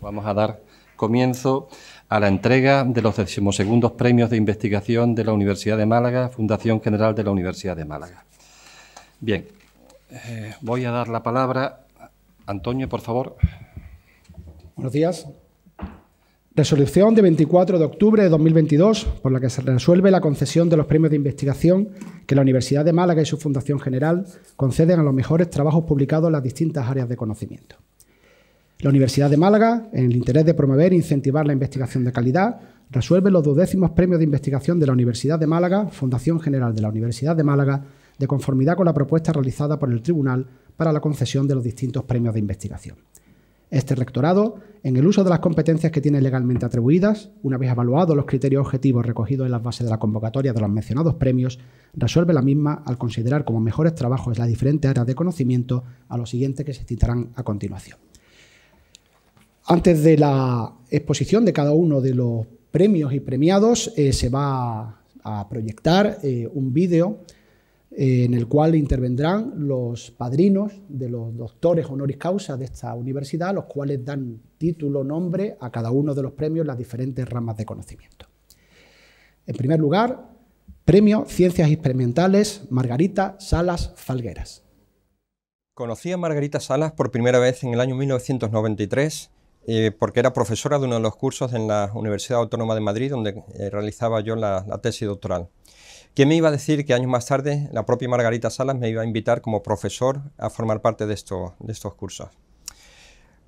Vamos a dar comienzo a la entrega de los decimosegundos premios de investigación de la Universidad de Málaga, Fundación General de la Universidad de Málaga. Bien, eh, voy a dar la palabra. Antonio, por favor. Buenos días. Resolución de 24 de octubre de 2022, por la que se resuelve la concesión de los premios de investigación que la Universidad de Málaga y su Fundación General conceden a los mejores trabajos publicados en las distintas áreas de conocimiento. La Universidad de Málaga, en el interés de promover e incentivar la investigación de calidad, resuelve los dodécimos premios de investigación de la Universidad de Málaga, Fundación General de la Universidad de Málaga, de conformidad con la propuesta realizada por el Tribunal para la concesión de los distintos premios de investigación. Este rectorado, en el uso de las competencias que tiene legalmente atribuidas, una vez evaluados los criterios objetivos recogidos en las bases de la convocatoria de los mencionados premios, resuelve la misma al considerar como mejores trabajos las diferentes áreas de conocimiento a los siguientes que se citarán a continuación. Antes de la exposición de cada uno de los premios y premiados, eh, se va a proyectar eh, un vídeo eh, en el cual intervendrán los padrinos de los doctores honoris causa de esta universidad, los cuales dan título, nombre a cada uno de los premios, las diferentes ramas de conocimiento. En primer lugar, Premio Ciencias Experimentales Margarita Salas Falgueras. Conocí a Margarita Salas por primera vez en el año 1993 eh, porque era profesora de uno de los cursos en la Universidad Autónoma de Madrid, donde eh, realizaba yo la, tesis doctoral. ¿Quién me iba a decir que años más tarde la propia Margarita Salas me iba a invitar como profesor a formar parte de estos cursos?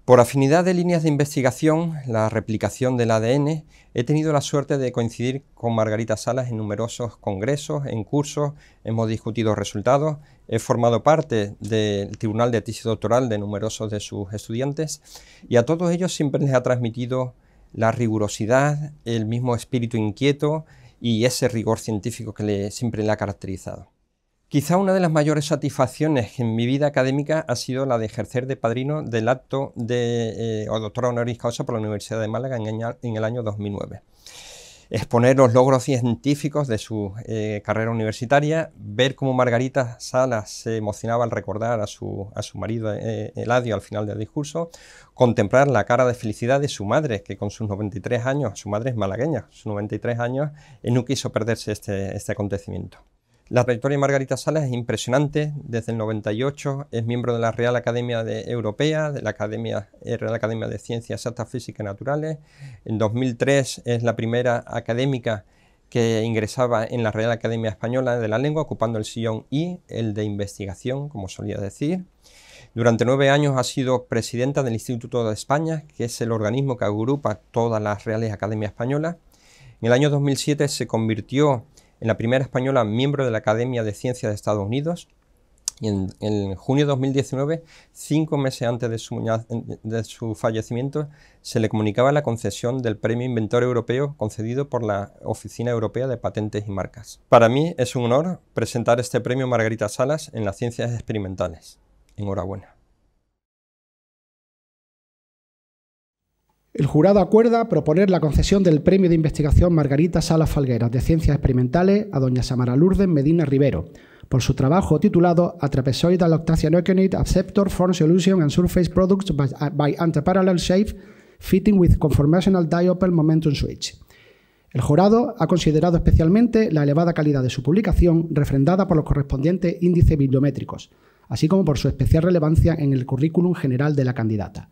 Por afinidad de líneas de investigación, la replicación del ADN, he tenido la suerte de coincidir con Margarita Salas en numerosos congresos, en cursos, hemos discutido resultados, he formado parte del Tribunal de Tesis Doctoral de numerosos de sus estudiantes y a todos ellos siempre les ha transmitido la rigurosidad, el mismo espíritu inquieto y ese rigor científico que siempre le ha caracterizado. Quizá una de las mayores satisfacciones en mi vida académica ha sido la de ejercer de padrino del acto de eh, doctora honoris causa por la Universidad de Málaga en, el año 2009. Exponer los logros científicos de su eh, carrera universitaria, ver cómo Margarita Salas se emocionaba al recordar a su, marido eh, Eladio al final del discurso, contemplar la cara de felicidad de su madre, que con sus 93 años, su madre es malagueña, sus 93 años, no quiso perderse este, este acontecimiento. La trayectoria de Margarita Salas es impresionante. Desde el 98 es miembro de la Real Academia Europea, de la Academia, eh, Real Academia de Ciencias Exactas Físicas y Naturales. En 2003 es la primera académica que ingresaba en la Real Academia Española de la Lengua, ocupando el sillón I, el de investigación, como solía decir. Durante nueve años ha sido presidenta del Instituto de España, que es el organismo que agrupa todas las Reales Academias Españolas. En el año 2007 se convirtió en la primera española miembro de la Academia de Ciencias de Estados Unidos, y en, junio de 2019, cinco meses antes de su, de su, fallecimiento, se le comunicaba la concesión del Premio Inventor Europeo concedido por la Oficina Europea de Patentes y Marcas. Para mí es un honor presentar este premio Margarita Salas en las ciencias experimentales. Enhorabuena. El jurado acuerda proponer la concesión del Premio de Investigación Margarita Salas Falgueras de Ciencias Experimentales a doña Samara Lourdes Medina Rivero por su trabajo titulado A Trapezoidal Acceptor Form Solution and Surface Products by, Antiparallel Shape Fitting with Conformational Diopel Momentum Switch. El jurado ha considerado especialmente la elevada calidad de su publicación, refrendada por los correspondientes índices bibliométricos, así como por su especial relevancia en el currículum general de la candidata.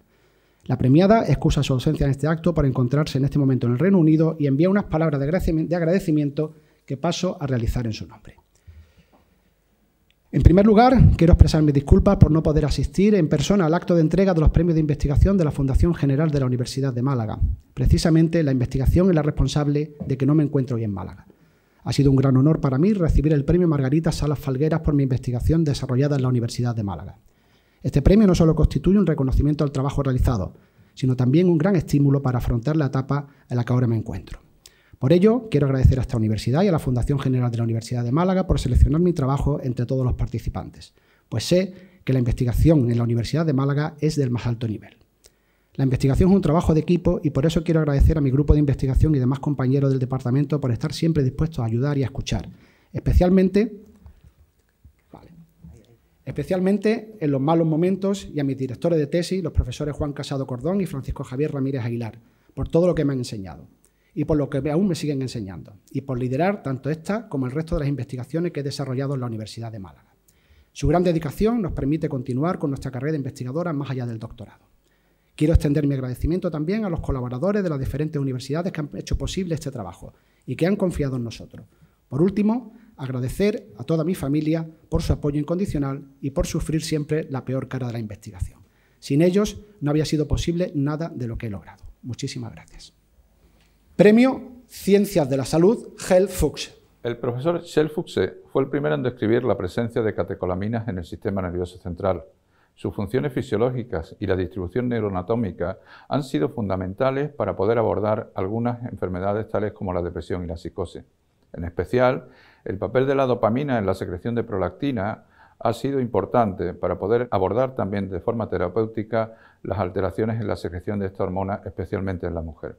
La premiada excusa su ausencia en este acto para encontrarse en este momento en el Reino Unido y envía unas palabras de agradecimiento que paso a realizar en su nombre. En primer lugar, quiero expresar mis disculpas por no poder asistir en persona al acto de entrega de los premios de investigación de la Fundación General de la Universidad de Málaga. Precisamente la investigación es la responsable de que no me encuentro hoy en Málaga. Ha sido un gran honor para mí recibir el premio Margarita Salas Falgueras por mi investigación desarrollada en la Universidad de Málaga. Este premio no solo constituye un reconocimiento al trabajo realizado, sino también un gran estímulo para afrontar la etapa en la que ahora me encuentro. Por ello, quiero agradecer a esta universidad y a la Fundación General de la Universidad de Málaga por seleccionar mi trabajo entre todos los participantes, pues sé que la investigación en la Universidad de Málaga es del más alto nivel. La investigación es un trabajo de equipo y por eso quiero agradecer a mi grupo de investigación y demás compañeros del departamento por estar siempre dispuestos a ayudar y a escuchar, especialmente especialmente en los malos momentos y a mis directores de tesis, los profesores Juan Casado Cordón y Francisco Javier Ramírez Aguilar, por todo lo que me han enseñado y por lo que aún me siguen enseñando, y por liderar tanto esta como el resto de las investigaciones que he desarrollado en la Universidad de Málaga. Su gran dedicación nos permite continuar con nuestra carrera investigadora más allá del doctorado. Quiero extender mi agradecimiento también a los colaboradores de las diferentes universidades que han hecho posible este trabajo y que han confiado en nosotros. Por último, agradecer a toda mi familia por su apoyo incondicional y por sufrir siempre la peor cara de la investigación. Sin ellos no había sido posible nada de lo que he logrado. Muchísimas gracias. Premio Ciencias de la Salud, Hel Fuchs. El profesor Shell Fuchs fue el primero en describir la presencia de catecolaminas en el sistema nervioso central. Sus funciones fisiológicas y la distribución neuroanatómica han sido fundamentales para poder abordar algunas enfermedades tales como la depresión y la psicosis. En especial, el papel de la dopamina en la secreción de prolactina ha sido importante para poder abordar también de forma terapéutica las alteraciones en la secreción de esta hormona, especialmente en la mujer.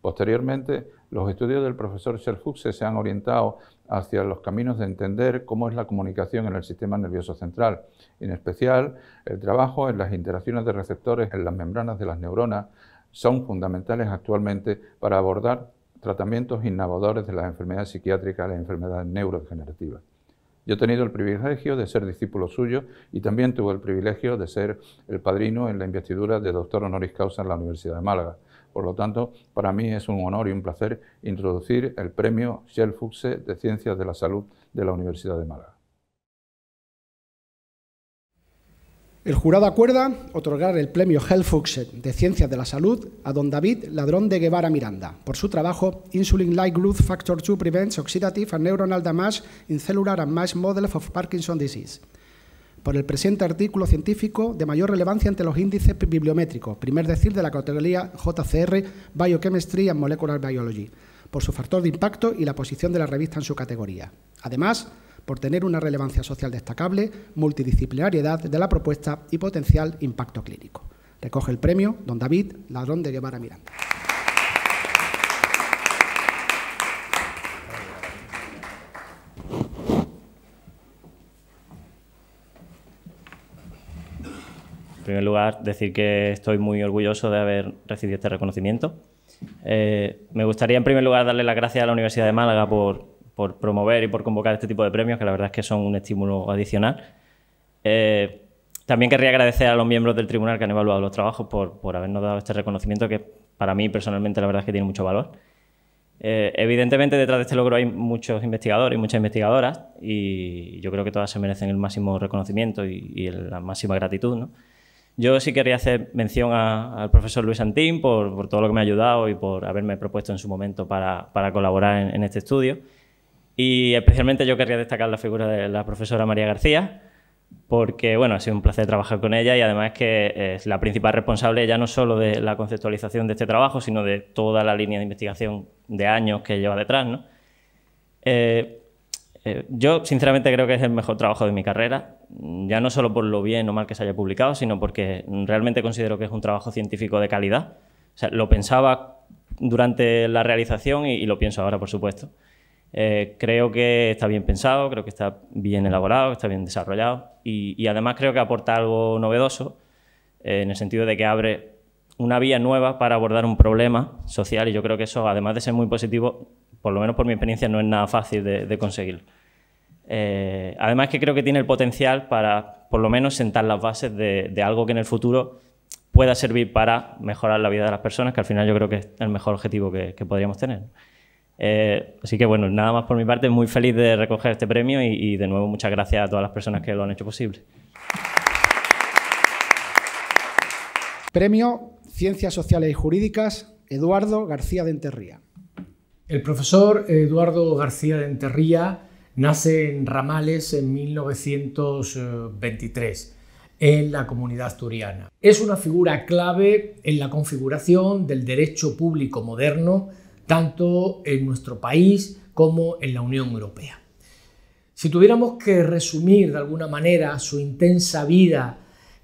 Posteriormente, los estudios del profesor Sherfuxe se han orientado hacia los caminos de entender cómo es la comunicación en el sistema nervioso central, en especial el trabajo en las interacciones de receptores en las membranas de las neuronas son fundamentales actualmente para abordar tratamientos innovadores de las enfermedades psiquiátricas y las enfermedades neurodegenerativas. Yo he tenido el privilegio de ser discípulo suyo y también tuve el privilegio de ser el padrino en la investidura de doctor honoris causa en la Universidad de Málaga. Por lo tanto, para mí es un honor y un placer introducir el premio Shell Fuchse de Ciencias de la Salud de la Universidad de Málaga. El jurado acuerda otorgar el premio Health de Ciencias de la Salud a don David Ladrón de Guevara Miranda por su trabajo Insulin Light Growth Factor 2 Prevents Oxidative and Neuronal Damage in Cellular and Mass Models of Parkinson Disease por el presente artículo científico de mayor relevancia ante los índices bibliométricos, primer decir de la categoría JCR Biochemistry and Molecular Biology, por su factor de impacto y la posición de la revista en su categoría. Además, por tener una relevancia social destacable, multidisciplinariedad de la propuesta y potencial impacto clínico. Recoge el premio Don David Ladrón de Guevara Miranda. En primer lugar, decir que estoy muy orgulloso de haber recibido este reconocimiento. Eh, me gustaría, en primer lugar, darle las gracias a la Universidad de Málaga por por promover y por convocar este tipo de premios, que la verdad es que son un estímulo adicional. Eh, también querría agradecer a los miembros del tribunal que han evaluado los trabajos por, por habernos dado este reconocimiento, que para mí personalmente la verdad es que tiene mucho valor. Eh, evidentemente detrás de este logro hay muchos investigadores y muchas investigadoras y yo creo que todas se merecen el máximo reconocimiento y, la máxima gratitud. Yo sí querría hacer mención al profesor Luis Antín por, todo lo que me ha ayudado y por haberme propuesto en su momento para, para colaborar en, en este estudio. Y especialmente yo querría destacar la figura de la profesora María García, porque bueno, ha sido un placer trabajar con ella y además que es la principal responsable ya no solo de la conceptualización de este trabajo, sino de toda la línea de investigación de años que lleva detrás. ¿no? Eh, eh, yo sinceramente creo que es el mejor trabajo de mi carrera, ya no solo por lo bien o mal que se haya publicado, sino porque realmente considero que es un trabajo científico de calidad. lo pensaba durante la realización y lo pienso ahora, por supuesto. Eh, creo que está bien pensado, creo que está bien elaborado, está bien desarrollado y, además creo que aporta algo novedoso eh, en el sentido de que abre una vía nueva para abordar un problema social y yo creo que eso, además de ser muy positivo, por lo menos por mi experiencia, no es nada fácil de, conseguir. Eh, además que creo que tiene el potencial para, por lo menos, sentar las bases de, algo que en el futuro pueda servir para mejorar la vida de las personas, que al final yo creo que es el mejor objetivo que podríamos tener. Eh, así que bueno, nada más por mi parte, muy feliz de recoger este premio y, de nuevo muchas gracias a todas las personas que lo han hecho posible. Premio Ciencias Sociales y Jurídicas, Eduardo García de Enterría. El profesor Eduardo García de Enterría nace en Ramales en 1923, en la comunidad asturiana. Es una figura clave en la configuración del derecho público moderno tanto en nuestro país como en la Unión Europea. Si tuviéramos que resumir de alguna manera su intensa vida,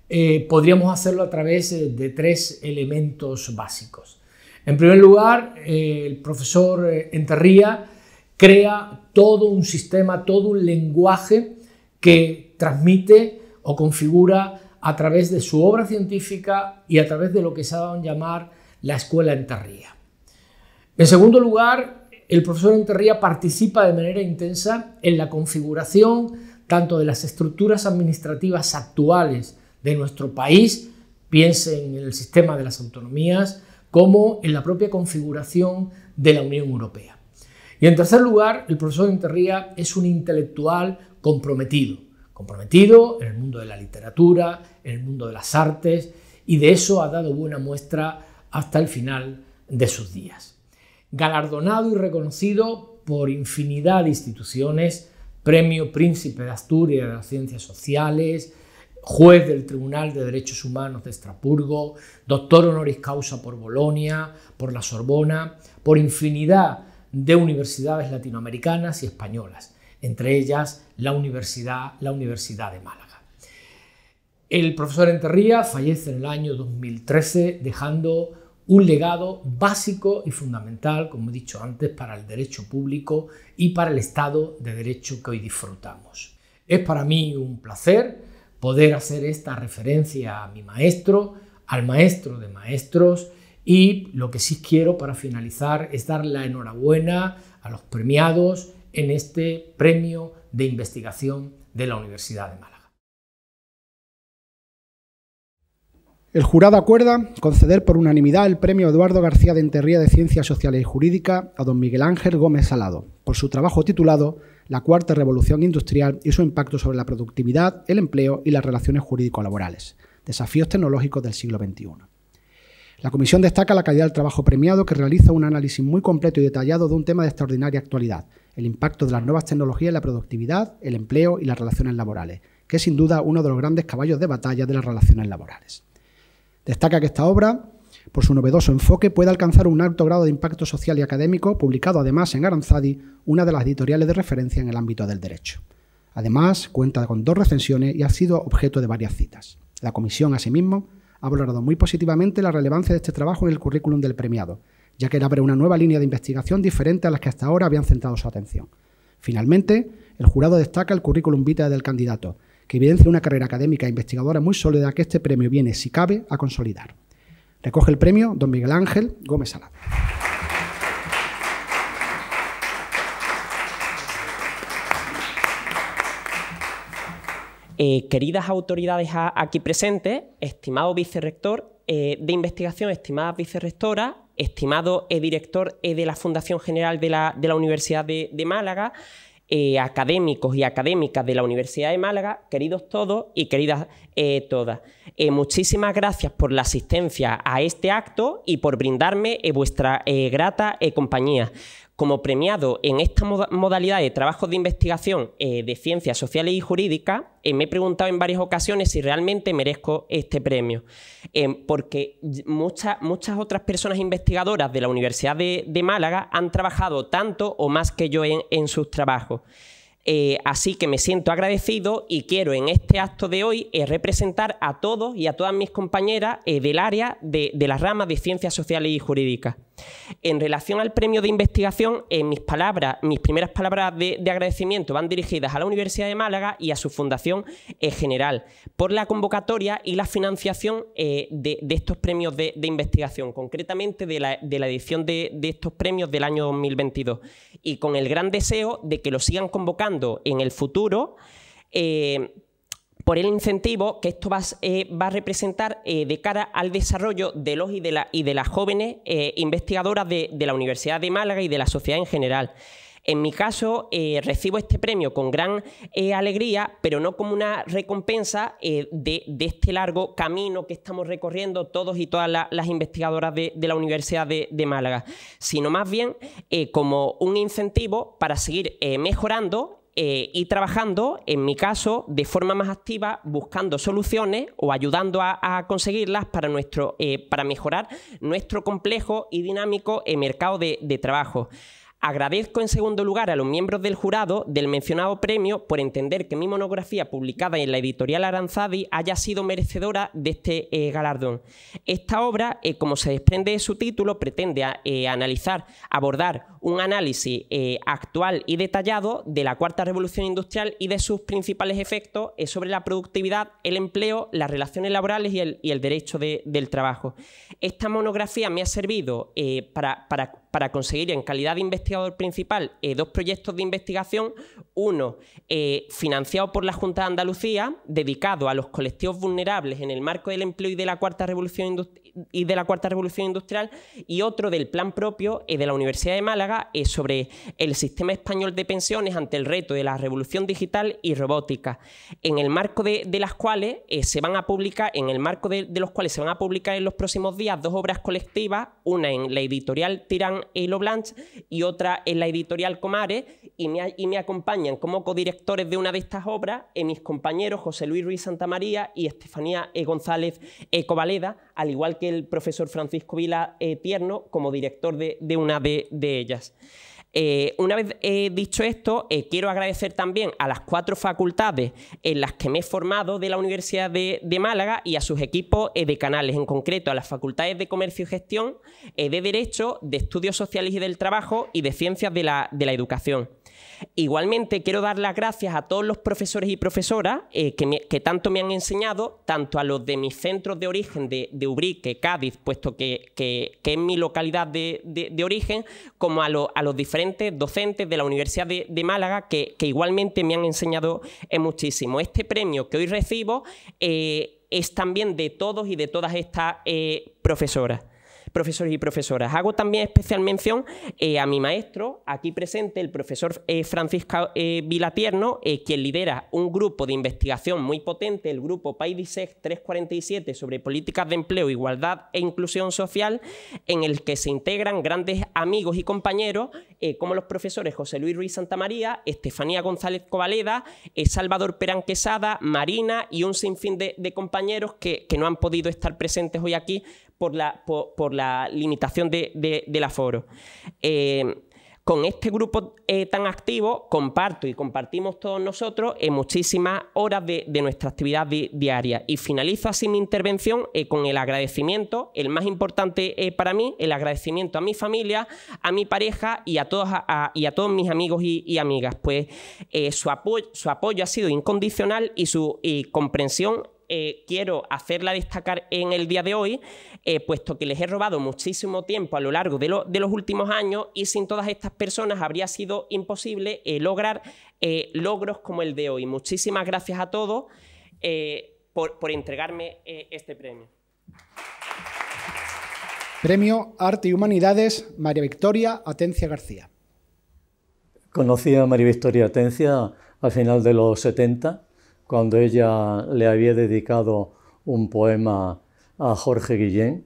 eh, podríamos hacerlo a través eh, de tres elementos básicos. En primer lugar, eh, el profesor Enterría crea todo un sistema, todo un lenguaje que transmite o configura a través de su obra científica y a través de lo que se ha dado llamar la escuela Enterría. En segundo lugar, el profesor Enterría participa de manera intensa en la configuración tanto de las estructuras administrativas actuales de nuestro país, piensen en el sistema de las autonomías, como en la propia configuración de la Unión Europea. Y en tercer lugar, el profesor Enterría es un intelectual comprometido, comprometido en el mundo de la literatura, en el mundo de las artes, y de eso ha dado buena muestra hasta el final de sus días galardonado y reconocido por infinidad de instituciones, Premio Príncipe de Asturias de las Ciencias Sociales, juez del Tribunal de Derechos Humanos de Estrasburgo, doctor honoris causa por Bolonia, por la Sorbona, por infinidad de universidades latinoamericanas y españolas, entre ellas la Universidad, la Universidad de Málaga. El profesor Enterría fallece en el año 2013 dejando un legado básico y fundamental, como he dicho antes, para el derecho público y para el Estado de Derecho que hoy disfrutamos. Es para mí un placer poder hacer esta referencia a mi maestro, al maestro de maestros, y lo que sí quiero para finalizar es dar la enhorabuena a los premiados en este premio de investigación de la Universidad de Málaga. El jurado acuerda conceder por unanimidad el premio Eduardo García de Enterría de Ciencias Sociales y Jurídicas a don Miguel Ángel Gómez Salado por su trabajo titulado La Cuarta Revolución Industrial y su impacto sobre la productividad, el empleo y las relaciones jurídico-laborales, desafíos tecnológicos del siglo XXI. La comisión destaca la calidad del trabajo premiado que realiza un análisis muy completo y detallado de un tema de extraordinaria actualidad, el impacto de las nuevas tecnologías en la productividad, el empleo y las relaciones laborales, que es sin duda uno de los grandes caballos de batalla de las relaciones laborales. Destaca que esta obra, por su novedoso enfoque, puede alcanzar un alto grado de impacto social y académico, publicado además en Aranzadi, una de las editoriales de referencia en el ámbito del derecho. Además, cuenta con dos recensiones y ha sido objeto de varias citas. La comisión, asimismo, ha valorado muy positivamente la relevancia de este trabajo en el currículum del premiado, ya que abre una nueva línea de investigación diferente a las que hasta ahora habían centrado su atención. Finalmente, el jurado destaca el currículum vitae del candidato, que evidencia una carrera académica e investigadora muy sólida que este premio viene, si cabe, a consolidar. Recoge el premio don Miguel Ángel Gómez Salado. Eh, queridas autoridades aquí presentes, estimado vicerrector eh, de investigación, estimada vicerrectora, estimado eh, director de la Fundación General de la, Universidad de Málaga, eh, académicos y académicas de la Universidad de Málaga, queridos todos y queridas eh, todas. Eh, muchísimas gracias por la asistencia a este acto y por brindarme vuestra grata compañía como premiado en esta modalidad de trabajo de investigación eh, de ciencias sociales y jurídicas, eh, me he preguntado en varias ocasiones si realmente merezco este premio, eh, porque muchas otras personas investigadoras de la Universidad de, Málaga han trabajado tanto o más que yo en, en sus trabajos. Eh, así que me siento agradecido y quiero en este acto de hoy eh, representar a todos y a todas mis compañeras eh, del área de, las ramas de ciencias sociales y jurídicas. En relación al premio de investigación, mis palabras, mis primeras palabras de, agradecimiento van dirigidas a la Universidad de Málaga y a su Fundación General por la convocatoria y la financiación de, estos premios de, investigación, concretamente de la, la edición de estos premios del año 2022, y con el gran deseo de que lo sigan convocando en el futuro eh, por el incentivo que esto va, eh, a representar eh, de cara al desarrollo de los y de, las jóvenes investigadoras de, la Universidad de Málaga y de la sociedad en general. En mi caso, recibo este premio con gran alegría, pero no como una recompensa de, este largo camino que estamos recorriendo todos y todas las investigadoras de, la Universidad de, Málaga, sino más bien como un incentivo para seguir mejorando y eh, trabajando, en mi caso, de forma más activa, buscando soluciones o ayudando a, conseguirlas para, nuestro, eh, para mejorar nuestro complejo y dinámico eh, mercado de, trabajo. Agradezco en segundo lugar a los miembros del jurado del mencionado premio por entender que mi monografía publicada en la editorial Aranzadi haya sido merecedora de este galardón. Esta obra, como se desprende de su título, pretende analizar, abordar un análisis eh, actual y detallado de la cuarta revolución industrial y de sus principales efectos sobre la productividad, el empleo, las relaciones laborales y el, derecho del trabajo. Esta monografía me ha servido eh, para, para, conseguir en calidad de investigador principal eh, dos proyectos de investigación, uno financiado por la Junta de Andalucía, dedicado a los colectivos vulnerables en el marco del empleo y de la cuarta revolución industrial, y de la Cuarta Revolución Industrial, y otro del plan propio eh, de la Universidad de Málaga eh, sobre el sistema español de pensiones ante el reto de la revolución digital y robótica, en el marco de, las cuales eh, se van a publicar, en el marco de, los cuales se van a publicar en los próximos días dos obras colectivas, una en la editorial Tirán y Blanche y otra en la editorial Comares y me, y me acompañan como codirectores de una de estas obras mis compañeros José Luis Ruiz Santamaría y Estefanía González Covaleda, al igual que el profesor Francisco Vila eh, Tierno como director de, una de, ellas. Eh, una vez eh, dicho esto, quiero agradecer también a las cuatro facultades en las que me he formado de la Universidad de, Málaga y a sus equipos de canales, en concreto a las facultades de Comercio y Gestión, de Derecho, de Estudios Sociales y del Trabajo y de Ciencias de la Educación. Igualmente, quiero dar las gracias a todos los profesores y profesoras eh, que, tanto me han enseñado, tanto a los de mis centros de origen de, Ubrique, Cádiz, puesto que, que, es mi localidad de, origen, como a, los diferentes docentes de la Universidad de, Málaga, que, igualmente me han enseñado eh, muchísimo. Este premio que hoy recibo eh, es también de todos y de todas estas profesoras profesores y profesoras. Hago también especial mención eh, a mi maestro, aquí presente, el profesor eh, Francisco eh, Vilatierno, quien lidera un grupo de investigación muy potente, el grupo PAIDISEC 347 sobre políticas de empleo, igualdad e inclusión social, en el que se integran grandes amigos y compañeros como los profesores José Luis Ruiz Santamaría, Estefanía González Covaleda, Salvador Perán Quesada, Marina y un sinfín de, compañeros que, que no han podido estar presentes hoy aquí por la, por, la limitación de, de, del aforo. Eh, con este grupo eh, tan activo comparto y compartimos todos nosotros eh, muchísimas horas de, nuestra actividad diaria. Y finalizo así mi intervención eh, con el agradecimiento, el más importante para mí, el agradecimiento a mi familia, a mi pareja y a todos, y a todos mis amigos y, amigas. Pues su, su apoyo ha sido incondicional y su y comprensión eh, quiero hacerla destacar en el día de hoy, eh, puesto que les he robado muchísimo tiempo a lo largo de, los últimos años y sin todas estas personas habría sido imposible eh, lograr logros como el de hoy. Muchísimas gracias a todos por, entregarme este premio. Premio Arte y Humanidades, María Victoria Atencia García. Conocí a María Victoria Atencia al final de los 70 cuando ella le había dedicado un poema a Jorge Guillén,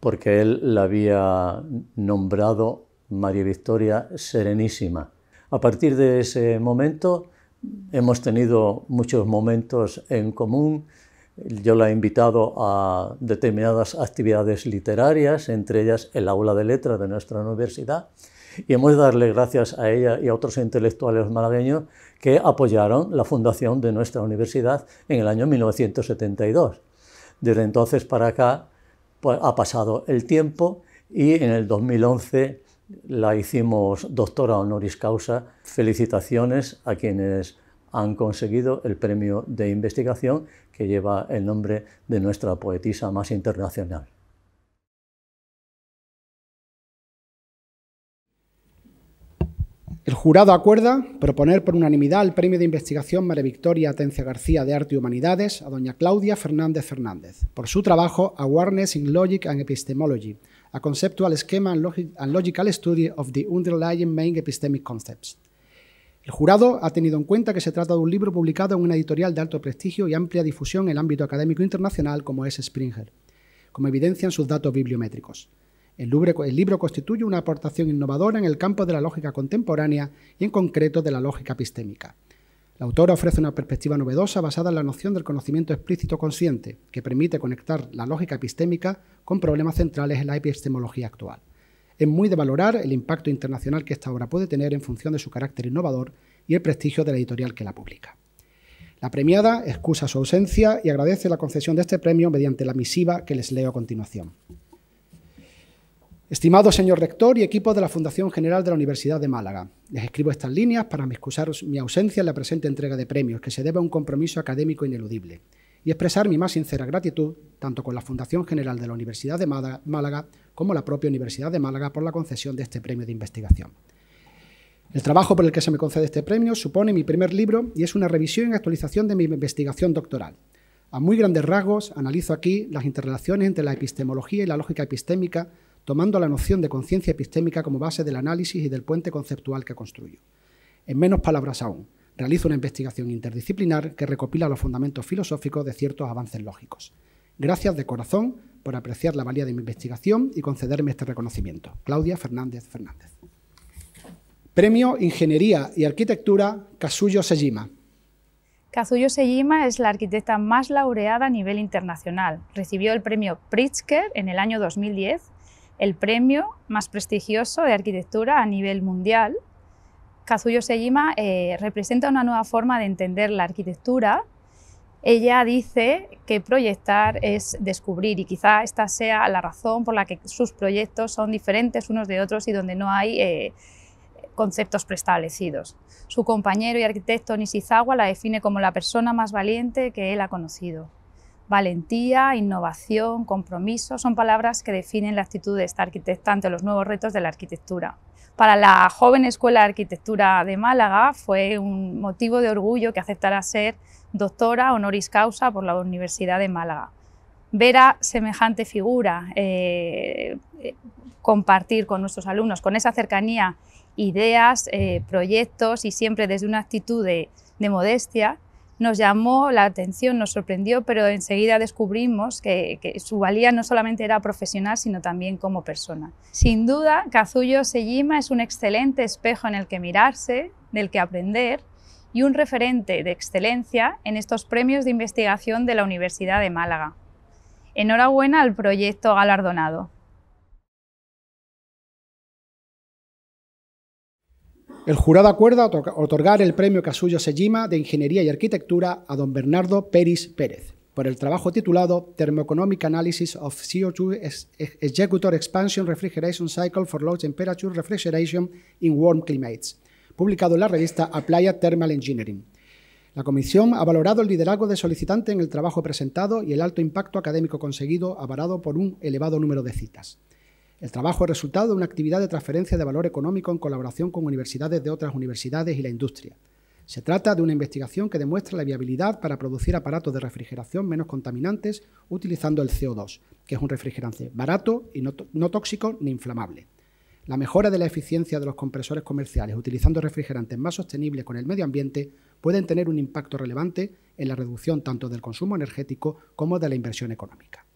porque él la había nombrado María Victoria Serenísima. A partir de ese momento hemos tenido muchos momentos en común. Yo la he invitado a determinadas actividades literarias, entre ellas el aula de letras de nuestra universidad, y hemos de darle gracias a ella y a otros intelectuales malagueños que apoyaron la fundación de nuestra universidad en el año 1972. Desde entonces para acá pues, ha pasado el tiempo y en el 2011 la hicimos doctora honoris causa. Felicitaciones a quienes han conseguido el premio de investigación que lleva el nombre de nuestra poetisa más internacional. El jurado acuerda proponer por unanimidad el premio de investigación María Victoria Atencia García de Arte y Humanidades a doña Claudia Fernández Fernández por su trabajo Awareness in Logic and Epistemology, a Conceptual Schema and, and Logical Study of the Underlying Main Epistemic Concepts. El jurado ha tenido en cuenta que se trata de un libro publicado en una editorial de alto prestigio y amplia difusión en el ámbito académico internacional como es Springer, como evidencian sus datos bibliométricos. El, libro constituye una aportación innovadora en el campo de la lógica contemporánea y en concreto de la lógica epistémica. La autora ofrece una perspectiva novedosa basada en la noción del conocimiento explícito consciente, que permite conectar la lógica epistémica con problemas centrales en la epistemología actual. Es muy de valorar el impacto internacional que esta obra puede tener en función de su carácter innovador y el prestigio de la editorial que la publica. La premiada excusa su ausencia y agradece la concesión de este premio mediante la misiva que les leo a continuación. Estimado señor rector y equipo de la Fundación General de la Universidad de Málaga, les escribo estas líneas para excusar mi ausencia en la presente entrega de premios, que se debe a un compromiso académico ineludible, y expresar mi más sincera gratitud tanto con la Fundación General de la Universidad de Málaga como la propia Universidad de Málaga por la concesión de este premio de investigación. El trabajo por el que se me concede este premio supone mi primer libro y es una revisión y actualización de mi investigación doctoral. A muy grandes rasgos analizo aquí las interrelaciones entre la epistemología y la lógica epistémica tomando la noción de conciencia epistémica como base del análisis y del puente conceptual que construyo. En menos palabras aún, realizo una investigación interdisciplinar que recopila los fundamentos filosóficos de ciertos avances lógicos. Gracias de corazón por apreciar la valía de mi investigación y concederme este reconocimiento. Claudia Fernández Fernández. Premio Ingeniería y Arquitectura Kazuyo Sejima. Kazuyo Sejima es la arquitecta más laureada a nivel internacional. Recibió el premio Pritzker en el año 2010 el premio más prestigioso de arquitectura a nivel mundial. Kazuyo Sejima eh, representa una nueva forma de entender la arquitectura. Ella dice que proyectar es descubrir y quizá esta sea la razón por la que sus proyectos son diferentes unos de otros y donde no hay eh, conceptos preestablecidos. Su compañero y arquitecto Nishizawa la define como la persona más valiente que él ha conocido. Valentía, innovación, compromiso son palabras que definen la actitud de esta arquitecta ante los nuevos retos de la arquitectura. Para la joven Escuela de Arquitectura de Málaga fue un motivo de orgullo que aceptara ser doctora honoris causa por la Universidad de Málaga. Ver a semejante figura, eh, eh, compartir con nuestros alumnos, con esa cercanía, ideas, eh, proyectos y siempre desde una actitud de modestia, nos llamó la atención, nos sorprendió, pero enseguida descubrimos que, su valía no solamente era profesional, sino también como persona. Sin duda, Kazuyo Sejima es un excelente espejo en el que mirarse, del que aprender y un referente de excelencia en estos premios de investigación de la Universidad de Málaga. Enhorabuena al proyecto galardonado. El jurado acuerda otorgar el premio casullo Sejima de Ingeniería y Arquitectura a don Bernardo Peris Pérez por el trabajo titulado Thermoeconomic Analysis of CO2 Executor Expansion Refrigeration Cycle for Low Temperature Refrigeration in Warm Climates, publicado en la revista Applied Thermal Engineering. La comisión ha valorado el liderazgo del solicitante en el trabajo presentado y el alto impacto académico conseguido, avarado por un elevado número de citas. El trabajo es resultado de una actividad de transferencia de valor económico en colaboración con universidades de otras universidades y la industria. Se trata de una investigación que demuestra la viabilidad para producir aparatos de refrigeración menos contaminantes utilizando el CO2, que es un refrigerante barato y no, tóxico ni inflamable. La mejora de la eficiencia de los compresores comerciales utilizando refrigerantes más sostenibles con el medio ambiente pueden tener un impacto relevante en la reducción tanto del consumo energético como de la inversión económica.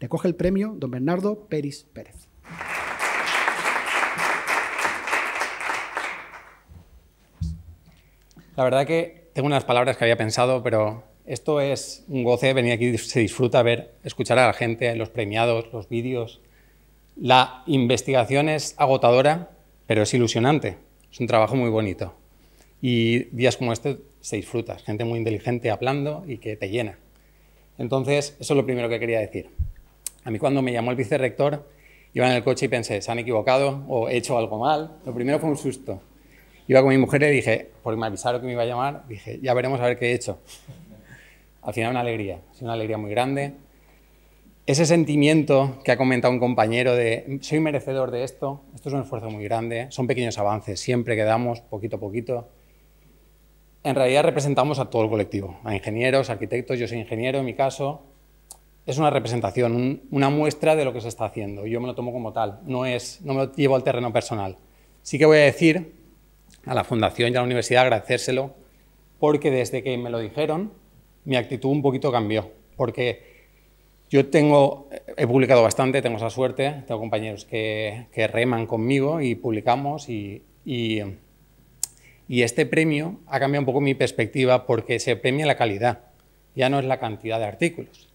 Recoge el premio don Bernardo Peris Pérez. La verdad que tengo unas palabras que había pensado, pero esto es un goce, venir aquí se disfruta ver, escuchar a la gente, los premiados, los vídeos. La investigación es agotadora, pero es ilusionante. Es un trabajo muy bonito. Y días como este se disfruta. gente muy inteligente hablando y que te llena. Entonces, eso es lo primero que quería decir. A mí cuando me llamó el vicerrector, iba en el coche y pensé, se han equivocado o he hecho algo mal. Lo primero fue un susto. Iba con mi mujer y le dije, porque me avisaron que me iba a llamar, dije, ya veremos a ver qué he hecho. Al final una alegría, es una alegría muy grande. Ese sentimiento que ha comentado un compañero de soy merecedor de esto, esto es un esfuerzo muy grande, son pequeños avances, siempre quedamos poquito a poquito. En realidad representamos a todo el colectivo, a ingenieros, arquitectos, yo soy ingeniero en mi caso. Es una representación, una muestra de lo que se está haciendo. Yo me lo tomo como tal, no, es, no me lo llevo al terreno personal. Sí que voy a decir a la Fundación y a la universidad agradecérselo, porque desde que me lo dijeron, mi actitud un poquito cambió, porque yo tengo, he publicado bastante, tengo esa suerte, tengo compañeros que, reman conmigo y publicamos y, y, este premio ha cambiado un poco mi perspectiva porque se premia la calidad, ya no es la cantidad de artículos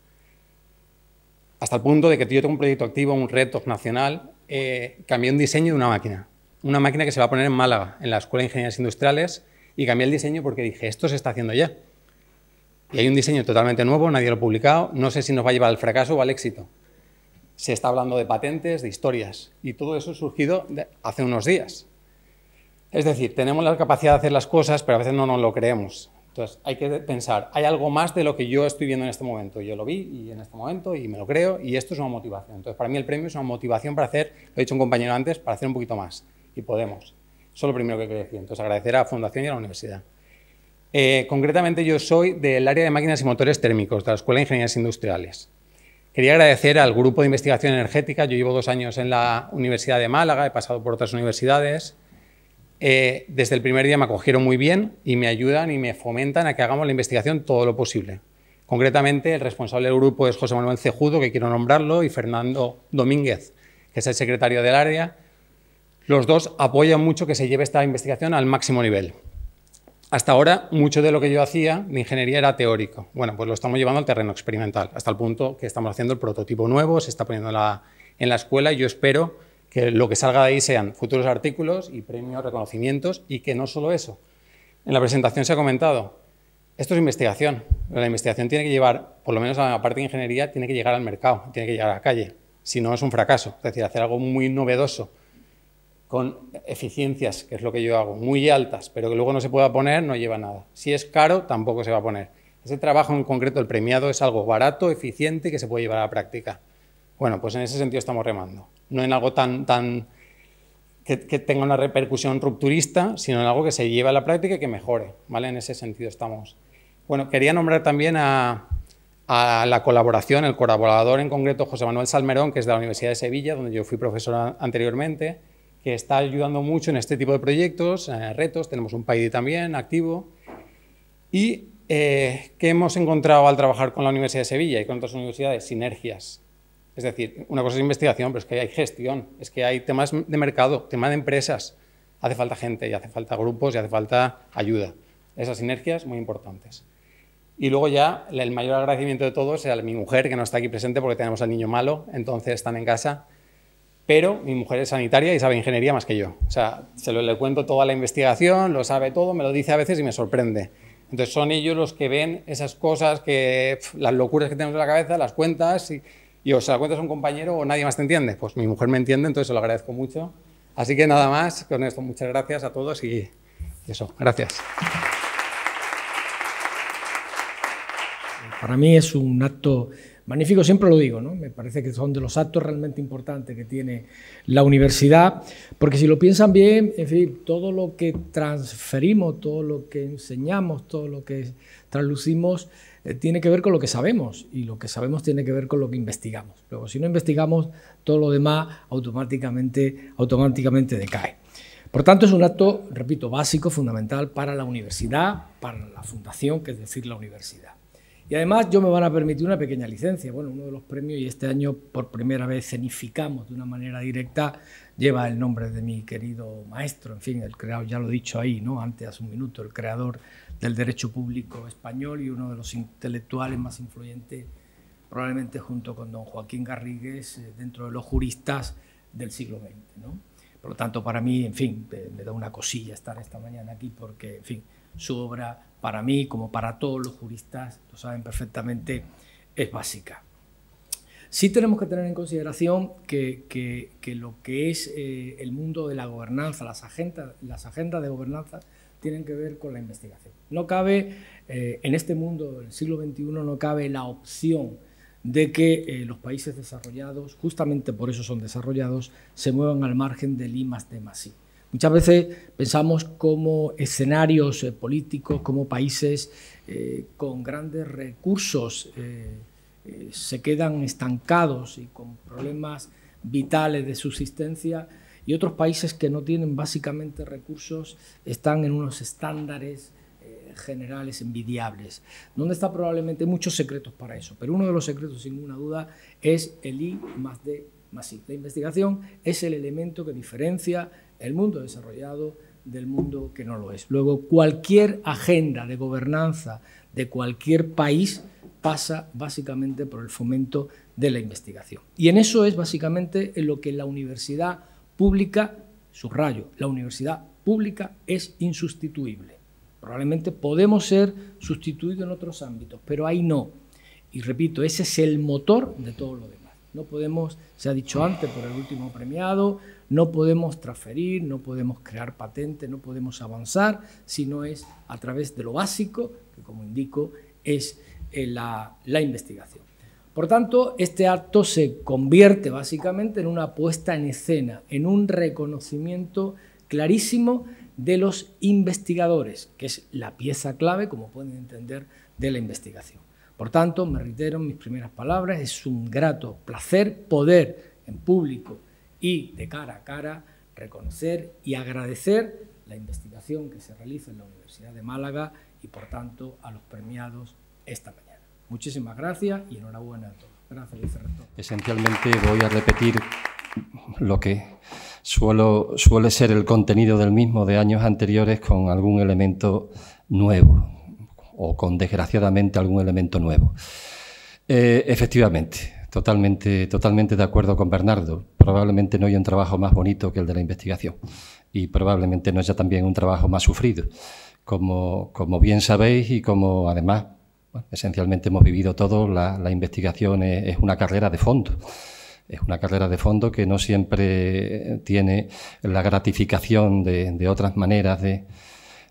hasta el punto de que yo tengo un proyecto activo, un reto nacional, eh, cambié un diseño de una máquina una máquina que se va a poner en Málaga, en la Escuela de Ingenierías Industriales, y cambié el diseño porque dije, esto se está haciendo ya. Y hay un diseño totalmente nuevo, nadie lo ha publicado, no sé si nos va a llevar al fracaso o al éxito. Se está hablando de patentes, de historias, y todo eso ha surgido hace unos días. Es decir, tenemos la capacidad de hacer las cosas, pero a veces no nos lo creemos. Entonces, hay que pensar, hay algo más de lo que yo estoy viendo en este momento. Yo lo vi y en este momento y me lo creo y esto es una motivación. Entonces, para mí el premio es una motivación para hacer, lo he dicho un compañero antes, para hacer un poquito más y podemos. Eso es lo primero que quiero decir. Entonces, agradecer a la Fundación y a la Universidad. Eh, concretamente, yo soy del área de máquinas y motores térmicos de la Escuela de Ingenierías Industriales. Quería agradecer al grupo de investigación energética. Yo llevo dos años en la Universidad de Málaga, he pasado por otras universidades. Eh, desde el primer día me acogieron muy bien y me ayudan y me fomentan a que hagamos la investigación todo lo posible. Concretamente, el responsable del grupo es José Manuel Cejudo, que quiero nombrarlo, y Fernando Domínguez, que es el secretario del área, los dos apoyan mucho que se lleve esta investigación al máximo nivel. Hasta ahora, mucho de lo que yo hacía de ingeniería era teórico. Bueno, pues lo estamos llevando al terreno experimental, hasta el punto que estamos haciendo el prototipo nuevo, se está poniendo en la, escuela y yo espero que lo que salga de ahí sean futuros artículos y premios, reconocimientos y que no solo eso. En la presentación se ha comentado, esto es investigación. La investigación tiene que llevar, por lo menos a la parte de ingeniería, tiene que llegar al mercado, tiene que llegar a la calle. Si no, es un fracaso. Es decir, hacer algo muy novedoso con eficiencias, que es lo que yo hago, muy altas, pero que luego no se pueda poner, no lleva nada. Si es caro, tampoco se va a poner. Ese trabajo en concreto, el premiado, es algo barato, eficiente, que se puede llevar a la práctica. Bueno, pues en ese sentido estamos remando. No en algo tan, tan que, tenga una repercusión rupturista, sino en algo que se lleve a la práctica y que mejore. ¿vale? En ese sentido estamos. Bueno, quería nombrar también a la colaboración, el colaborador en concreto José Manuel Salmerón, que es de la Universidad de Sevilla, donde yo fui profesor anteriormente que está ayudando mucho en este tipo de proyectos, eh, retos, tenemos un país también activo, y eh, que hemos encontrado al trabajar con la Universidad de Sevilla y con otras universidades, sinergias. Es decir, una cosa es investigación, pero es que hay gestión, es que hay temas de mercado, temas de empresas, hace falta gente y hace falta grupos y hace falta ayuda. Esas sinergias muy importantes. Y luego ya el mayor agradecimiento de todos es a mi mujer que no está aquí presente porque tenemos al niño malo, entonces están en casa pero mi mujer es sanitaria y sabe ingeniería más que yo. O sea, se lo, le cuento toda la investigación, lo sabe todo, me lo dice a veces y me sorprende. Entonces son ellos los que ven esas cosas, que las locuras que tenemos en la cabeza, las cuentas y, o se la cuentas un compañero o nadie más te entiende. Pues mi mujer me entiende, entonces se lo agradezco mucho. Así que nada más, con esto muchas gracias a todos y eso, gracias. Para mí es un acto magnífico siempre lo digo, ¿no? me parece que son de los actos realmente importantes que tiene la universidad, porque si lo piensan bien, en fin, todo lo que transferimos, todo lo que enseñamos, todo lo que traslucimos, eh, tiene que ver con lo que sabemos y lo que sabemos tiene que ver con lo que investigamos. pero si no investigamos, todo lo demás automáticamente, automáticamente decae. Por tanto, es un acto, repito, básico, fundamental para la universidad, para la fundación, que es decir, la universidad. Y además yo me van a permitir una pequeña licencia. Bueno, uno de los premios, y este año por primera vez cenificamos de una manera directa, lleva el nombre de mi querido maestro, en fin, el creador, ya lo he dicho ahí, ¿no? Antes, hace un minuto, el creador del derecho público español y uno de los intelectuales más influyentes, probablemente junto con don Joaquín Garrigues, eh, dentro de los juristas del siglo XX, ¿no? Por lo tanto, para mí, en fin, eh, me da una cosilla estar esta mañana aquí porque, en fin, su obra para mí, como para todos los juristas, lo saben perfectamente, es básica. Sí tenemos que tener en consideración que, lo que es eh, el mundo de la gobernanza, las, agendas, las agendas de gobernanza, tienen que ver con la investigación. No cabe, eh, en este mundo del siglo XXI, no cabe la opción de que eh, los países desarrollados, justamente por eso son desarrollados, se muevan al margen del I más D Muchas veces pensamos como escenarios eh, políticos, como países eh, con grandes recursos eh, se quedan estancados y con problemas vitales de subsistencia y otros países que no tienen básicamente recursos están en unos estándares generales envidiables, donde está probablemente muchos secretos para eso, pero uno de los secretos sin ninguna duda es el I más D más I. La investigación es el elemento que diferencia el mundo desarrollado del mundo que no lo es. Luego, cualquier agenda de gobernanza de cualquier país pasa básicamente por el fomento de la investigación. Y en eso es básicamente en lo que la universidad pública, subrayo, la universidad pública es insustituible. Probablemente podemos ser sustituidos en otros ámbitos, pero ahí no. Y repito, ese es el motor de todo lo demás no podemos, se ha dicho antes por el último premiado, no podemos transferir, no podemos crear patente, no podemos avanzar, si no es a través de lo básico, que como indico es eh, la investigación. Por tanto, este acto se convierte básicamente en una puesta en escena, en un reconocimiento clarísimo de los investigadores, que es la pieza clave, como pueden entender, de la investigación. Por tanto, me reitero mis primeras palabras, es un grato placer poder en público y de cara a cara reconocer y agradecer la investigación que se realiza en la Universidad de Málaga y, por tanto, a los premiados esta mañana. Muchísimas gracias y enhorabuena a todos. Gracias, vicerrector. Esencialmente voy a repetir lo que suele ser el contenido del mismo de años anteriores con algún elemento nuevo o con desgraciadamente algún elemento nuevo. Eh, efectivamente, totalmente, totalmente de acuerdo con Bernardo. Probablemente no hay un trabajo más bonito que el de la investigación y probablemente no haya también un trabajo más sufrido. Como, como bien sabéis y como además esencialmente hemos vivido todos, la, investigación es, una carrera de fondo. Es una carrera de fondo que no siempre tiene la gratificación de otras maneras de,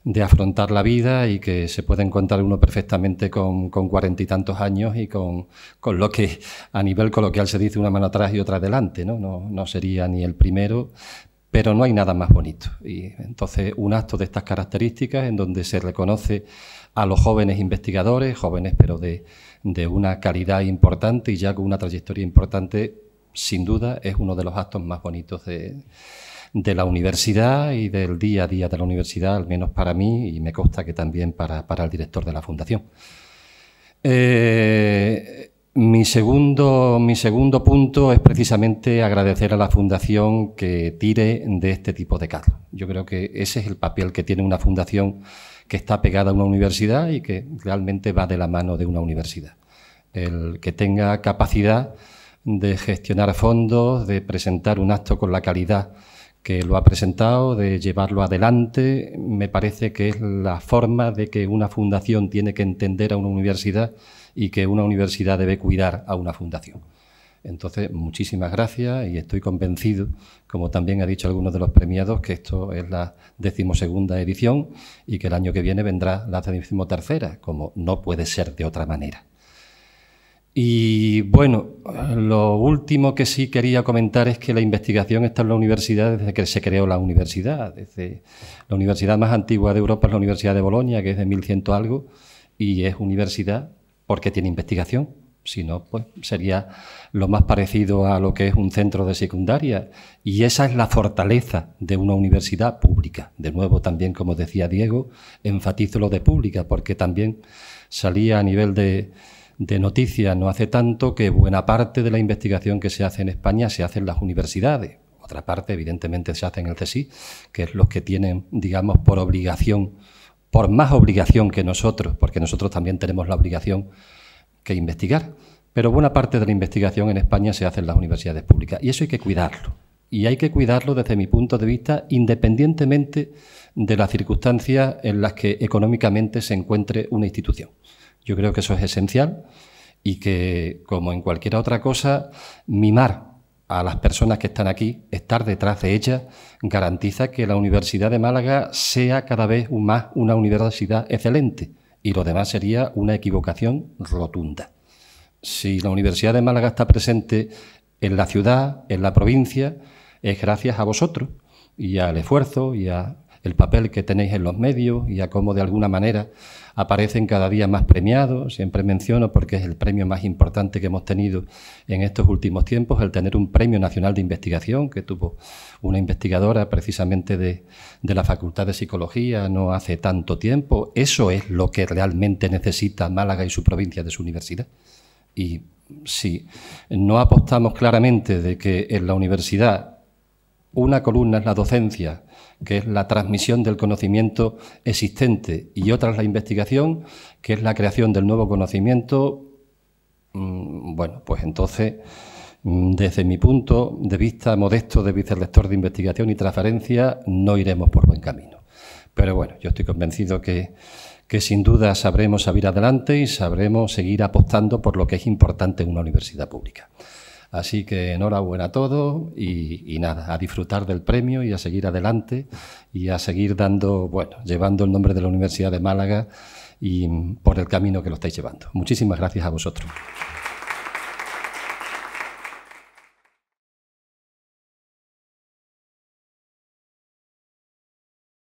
de afrontar la vida y que se puede encontrar uno perfectamente con cuarenta y tantos años y con, con, lo que a nivel coloquial se dice una mano atrás y otra adelante, ¿no? No, sería ni el primero, pero no hay nada más bonito. Y entonces un acto de estas características en donde se reconoce a los jóvenes investigadores, jóvenes pero de, de una calidad importante y ya con una trayectoria importante, sin duda es uno de los actos más bonitos de, de la universidad y del día a día de la universidad, al menos para mí y me consta que también para, el director de la fundación. Eh, mi, segundo, mi segundo punto es precisamente agradecer a la fundación que tire de este tipo de casos. Yo creo que ese es el papel que tiene una fundación que está pegada a una universidad y que realmente va de la mano de una universidad. El que tenga capacidad de gestionar fondos, de presentar un acto con la calidad que lo ha presentado, de llevarlo adelante. Me parece que es la forma de que una fundación tiene que entender a una universidad y que una universidad debe cuidar a una fundación. Entonces, muchísimas gracias y estoy convencido, como también ha dicho algunos de los premiados, que esto es la decimosegunda edición y que el año que viene vendrá la decimotercera, como no puede ser de otra manera. Y bueno, lo último que sí quería comentar es que la investigación está en la universidad desde que se creó la universidad. Desde la universidad más antigua de Europa es la Universidad de Bolonia, que es de 1100 algo, y es universidad porque tiene investigación. Si no, pues sería lo más parecido a lo que es un centro de secundaria. Y esa es la fortaleza de una universidad pública. De nuevo, también, como decía Diego, enfatizo lo de pública, porque también salía a nivel de de noticias no hace tanto que buena parte de la investigación que se hace en España se hace en las universidades. Otra parte, evidentemente, se hace en el CSI, que es los que tienen, digamos, por obligación, por más obligación que nosotros, porque nosotros también tenemos la obligación que investigar. Pero buena parte de la investigación en España se hace en las universidades públicas y eso hay que cuidarlo. Y hay que cuidarlo desde mi punto de vista, independientemente de las circunstancias en las que económicamente se encuentre una institución. Yo creo que eso es esencial y que, como en cualquier otra cosa, mimar a las personas que están aquí, estar detrás de ellas, garantiza que la Universidad de Málaga sea cada vez más una universidad excelente y lo demás sería una equivocación rotunda. Si la Universidad de Málaga está presente en la ciudad, en la provincia, es gracias a vosotros y al esfuerzo y a el papel que tenéis en los medios y a cómo de alguna manera aparecen cada día más premiados. Siempre menciono, porque es el premio más importante que hemos tenido en estos últimos tiempos, el tener un Premio Nacional de Investigación que tuvo una investigadora precisamente de, de la Facultad de Psicología no hace tanto tiempo. Eso es lo que realmente necesita Málaga y su provincia de su universidad. Y si no apostamos claramente de que en la universidad una columna es la docencia, que es la transmisión del conocimiento existente, y otra es la investigación, que es la creación del nuevo conocimiento. Mm, bueno, pues entonces, mm, desde mi punto de vista modesto de vicerrector de investigación y transferencia, no iremos por buen camino. Pero bueno, yo estoy convencido que, que sin duda sabremos salir adelante y sabremos seguir apostando por lo que es importante en una universidad pública. Así que enhorabuena a todos y, nada, a disfrutar del premio y a seguir adelante y a seguir dando, bueno, llevando el nombre de la Universidad de Málaga y mm, por el camino que lo estáis llevando. Muchísimas gracias a vosotros.